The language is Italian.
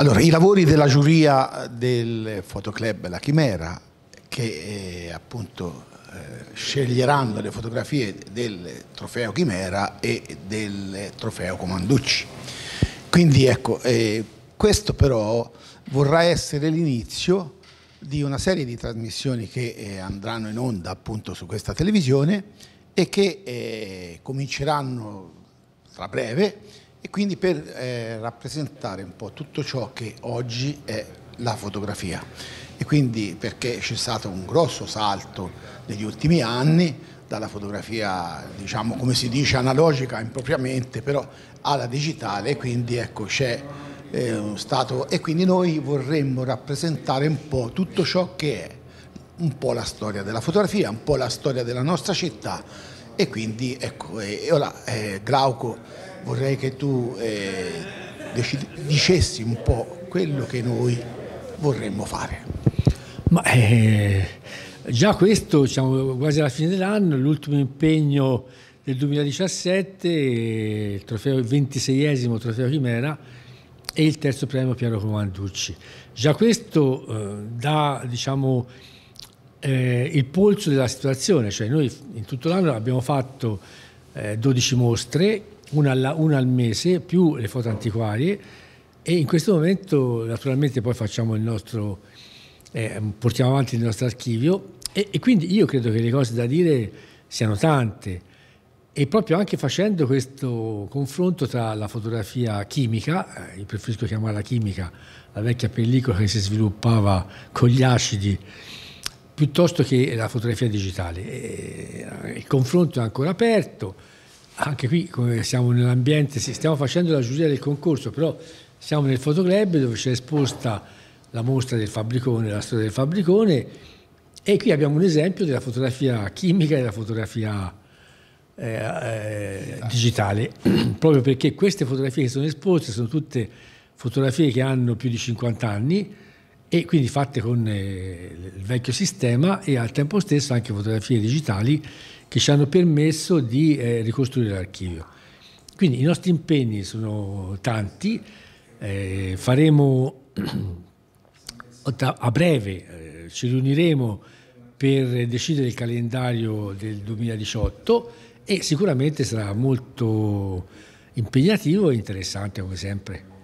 Allora, i lavori della giuria del fotoclub La Chimera, che eh, appunto eh, sceglieranno le fotografie del trofeo Chimera e del trofeo Comanducci. Quindi ecco, eh, questo però vorrà essere l'inizio di una serie di trasmissioni che eh, andranno in onda appunto su questa televisione e che eh, cominceranno tra breve e quindi per eh, rappresentare un po' tutto ciò che oggi è la fotografia. E quindi perché c'è stato un grosso salto negli ultimi anni dalla fotografia, diciamo come si dice, analogica impropriamente, però alla digitale, quindi ecco c'è eh, stato e quindi noi vorremmo rappresentare un po' tutto ciò che è un po' la storia della fotografia, un po' la storia della nostra città e quindi ecco, e, e ora eh, Glauco vorrei che tu eh, dicessi un po' quello che noi vorremmo fare. Ma eh, già questo, diciamo, quasi alla fine dell'anno, l'ultimo impegno del 2017, eh, il, trofeo, 26esimo trofeo Chimera e il terzo premio Piero Comanducci. Già questo eh, dà diciamo, eh, il polso della situazione, cioè noi in tutto l'anno abbiamo fatto eh, 12 mostre, una, alla, una, al mese, più le foto antiquarie e in questo momento naturalmente poi facciamo il nostro, eh, portiamo avanti il nostro archivio e, e quindi io credo che le cose da dire siano tante e proprio anche facendo questo confronto tra la fotografia chimica, eh, io preferisco chiamarla chimica, la vecchia pellicola che si sviluppava con gli acidi piuttosto che la fotografia digitale. Eh, il confronto è ancora aperto, anche qui come siamo nell'ambiente, stiamo facendo la giuria del concorso, però siamo nel fotoclub dove c'è esposta la mostra del fabbricone, la storia del fabbricone e qui abbiamo un esempio della fotografia chimica e della fotografia eh, eh, digitale, proprio perché queste fotografie che sono esposte sono tutte fotografie che hanno più di 50 anni, e quindi fatte con eh, il vecchio sistema e al tempo stesso anche fotografie digitali che ci hanno permesso di eh, ricostruire l'archivio. Quindi i nostri impegni sono tanti, eh, faremo a breve, eh, ci riuniremo per decidere il calendario del 2018 e sicuramente sarà molto impegnativo e interessante come sempre.